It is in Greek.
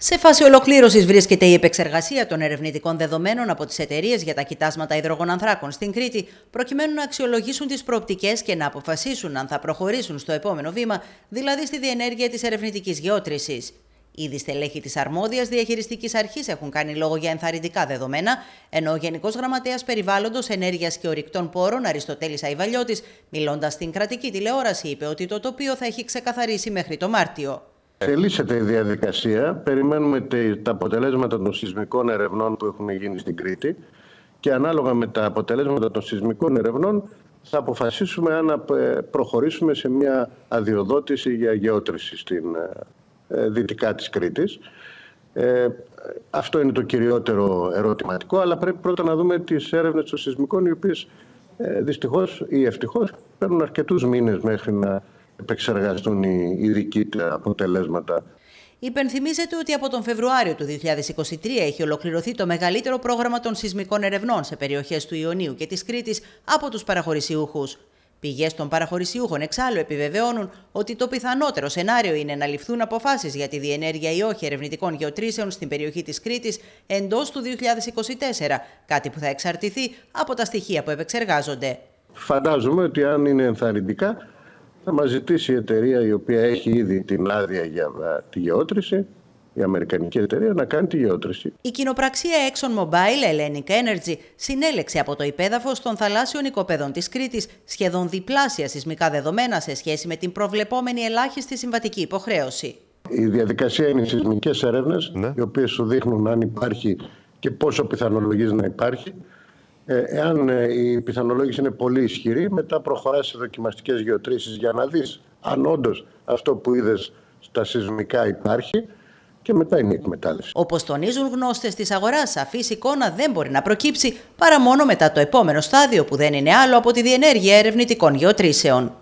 Σε φάση ολοκλήρωσης βρίσκεται η επεξεργασία των ερευνητικών δεδομένων από τις εταιρείες για τα κοιτάσματα υδρογονανθράκων στην Κρήτη, προκειμένου να αξιολογήσουν τις προοπτικές και να αποφασίσουν αν θα προχωρήσουν στο επόμενο βήμα, δηλαδή στη διενέργεια της ερευνητικής γεώτρησης. Ήδη στελέχη της αρμόδιας διαχειριστικής αρχής έχουν κάνει λόγο για ενθαρρυντικά δεδομένα, ενώ ο Γενικός Γραμματέας Περιβάλλοντος, Ενέργειας και Ορυκτών Πόρων, Αριστοτέλης Αϊβαλιώτης, μιλώντας στην κρατική τηλεόραση, είπε ότι το τοπίο θα έχει ξεκαθαρίσει μέχρι το Μάρτιο. Τελήσεται η διαδικασία. Περιμένουμε τα αποτελέσματα των σεισμικών ερευνών που έχουν γίνει στην Κρήτη και ανάλογα με τα αποτελέσματα των σεισμικών ερευνών θα αποφασίσουμε αν προχωρήσουμε σε μια αδειοδότηση για γεώτρηση στην ε, ε, δυτικά της Κρήτης. Ε, αυτό είναι το κυριότερο ερωτηματικό, αλλά πρέπει πρώτα να δούμε τις έρευνες των σεισμικών, οι οποίες ε, δυστυχώς ή ευτυχώς παίρνουν αρκετούς μήνες μέχρι να επεξεργαστούν οι ειδικοί αποτελέσματα. Υπενθυμίζεται ότι από τον Φεβρουάριο του 2023 έχει ολοκληρωθεί το μεγαλύτερο πρόγραμμα των σεισμικών ερευνών σε περιοχές του Ιωνίου και της Κρήτης από τους παραχωρησιούχους. Πηγές των παραχωρησιούχων εξάλλου επιβεβαιώνουν ότι το πιθανότερο σενάριο είναι να ληφθούν αποφάσεις για τη διενέργεια ή όχι ερευνητικών γεωτρήσεων στην περιοχή της Κρήτης εντός του 2024, κάτι που θα εξαρτηθεί από τα στοιχεία που επεξεργάζονται. Φαντάζομαι ότι αν είναι ενθαρρυντικά, θα μας ζητήσει η εταιρεία η οποία έχει ήδη την άδεια για τη γεώτρηση η Αμερικανική εταιρεία να κάνει τη γεώτρηση. Η κοινοπραξία Exxon Mobile, Hellenic Energy συνέλεξε από το υπέδαφος των θαλάσσιων οικοπαίδων της Κρήτης σχεδόν διπλάσια σεισμικά δεδομένα σε σχέση με την προβλεπόμενη ελάχιστη συμβατική υποχρέωση. Η διαδικασία είναι οι σεισμικές έρευνες, ναι. οι οποίες σου δείχνουν αν υπάρχει και πόσο πιθανολογείς να υπάρχει. Ε, εάν ε, η πιθανολόγηση είναι πολύ ισχυρή, μετά προχωράς σε δοκιμαστικές γεωτρήσεις για να δεις αν όντως αυτό που είδες στα σεισμικά υπάρχει και μετά είναι η εκμετάλλευση. Όπως τονίζουν γνώστες της αγοράς, σαφής εικόνα δεν μπορεί να προκύψει παρά μόνο μετά το επόμενο στάδιο που δεν είναι άλλο από τη διενέργεια ερευνητικών γεωτρήσεων.